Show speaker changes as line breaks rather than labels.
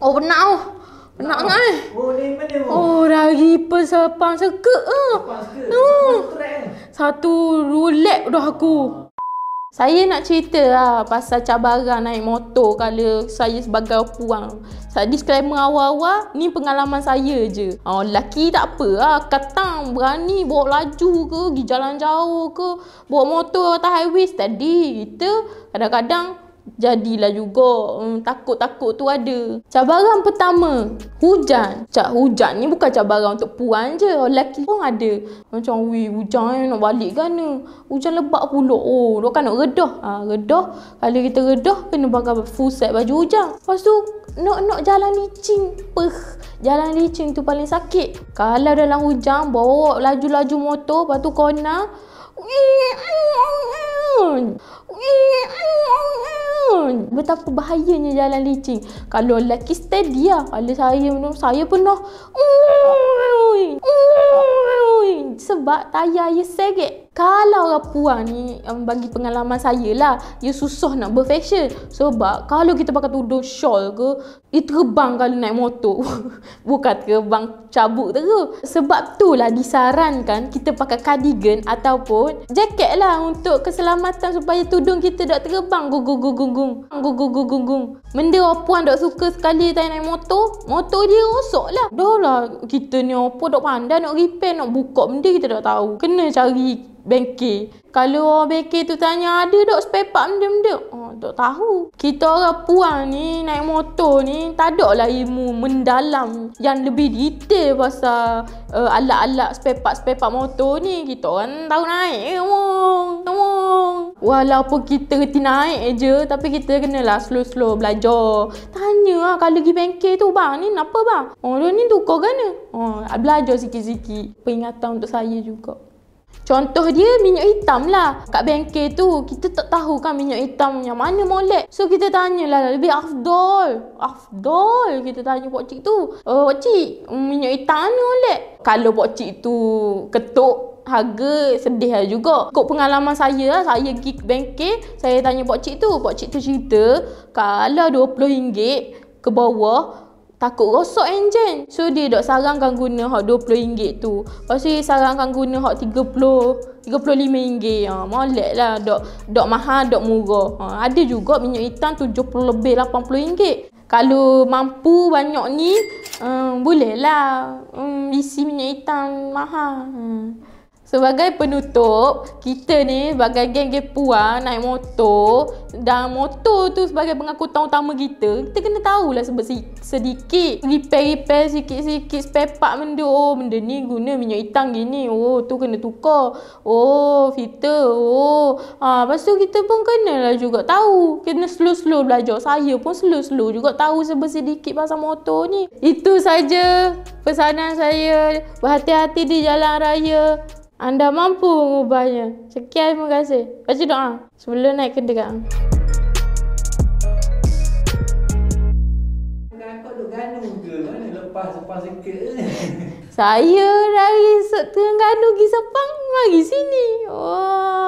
Oh penat oh. Penat kan? Eh. Oh, ni mana Oh, dah ripen sepang seke ah. Sepang seke. Oh. Eh. oh. Eh? Satu rulet dah aku. Saya nak cerita lah pasal cabaran naik motor kala saya sebagai puan. Saya disclaimer awal-awal, ni pengalaman saya je. Oh, lelaki tak apa lah. Katang berani bawa laju ke, pergi jalan jauh ke, bawa motor atas highway tadi. Kita kadang-kadang jadilah juga hmm, takut-takut tu ada cabaran pertama hujan cak hujan ni bukan cabaran untuk puan je lelaki pun ada macam wui hujan nak balik kan ni hujan lebat pula oh dia kan nak redah ha, redah kalau kita redah kena pakai full set baju hujan lepas tu nak-nak jalan licin peh jalan licin tu paling sakit kalau dalam hujan bawa laju-laju motor lepas tu kena Wee, wee, wee betapa bahayanya jalan licin. Kalau lelaki steady lah. Kalau saya minum, saya pernah. Mm-hmm. Mm-hmm cuy sebab tayar ye seret kalau orang puan ni um, bagi pengalaman saya lah ye susah nak berfashion sebab kalau kita pakai tudung shawl ke ye terbang kalau naik motor bukan terbang cabut tu sebab tu lah disarankan kita pakai cardigan ataupun jaket lah untuk keselamatan supaya tudung kita tak terbang gugung Benda opuan tak suka sekali tak naik motor, motor dia rosak lah. Dah lah kita ni opo tak pandai nak repair, nak buka benda kita tak tahu. Kena cari bengkel. Kalau orang bengkel tu tanya ada tak spare part benda-benda? Oh, tak tahu. Kita orang puan ni naik motor ni tak ada lah ilmu mendalam yang lebih detail pasal uh, alat-alat spare part-spare part motor ni. Kita orang tahu naik ke? Eh, Semua. Walaupun kita reti naik eh je Tapi kita kena kenalah slow-slow belajar Tanya lah kalau pergi bengkel tu Bang ni kenapa bang? Orang oh, ni tukar kan ni? Oh, belajar sikit-sikit Peringatan untuk saya juga Contoh dia minyak hitam lah Kat bengkel tu kita tak tahu kan minyak hitam yang mana molek So kita tanya tanyalah lebih afdol Afdol kita tanya pakcik tu Oh pakcik minyak hitam mana molek? Kalau pakcik tu ketuk harga sedih lah juga. Kok pengalaman saya lah, saya pergi ke bengkel, saya tanya pakcik tu. Pakcik tu cerita, kalau RM20 ke bawah, takut rosak enjin. So dia dok sarankan guna hak RM20 tu. Pasti sarankan guna hak 30 RM35. Ha molek lah dok dok mahal dok murah. Ha ada juga minyak hitam 70 lebih RM80. Kalau mampu banyak ni, um, boleh um, isi minyak hitam mahal. Hmm. Sebagai penutup, kita ni sebagai geng-geng puan naik motor dan motor tu sebagai pengangkutan utama kita, kita kena tahulah sedikit. Repair-repair sikit-sikit sepepak part benda. Oh, benda ni guna minyak hitam gini. Oh, tu kena tukar. Oh, filter. Oh, ah, ha, lepas tu kita pun kenalah juga tahu. Kena slow-slow belajar. Saya pun slow-slow juga tahu sebab sedikit pasal motor ni. Itu saja pesanan saya. Berhati-hati di jalan raya. Anda mampu mengubahnya. Sekian terima kasih. Baca doa sebelum naik kenderaan. Lepas, lepas sikit Saya dari Tengganu pergi Sepang Mari sini Wah oh.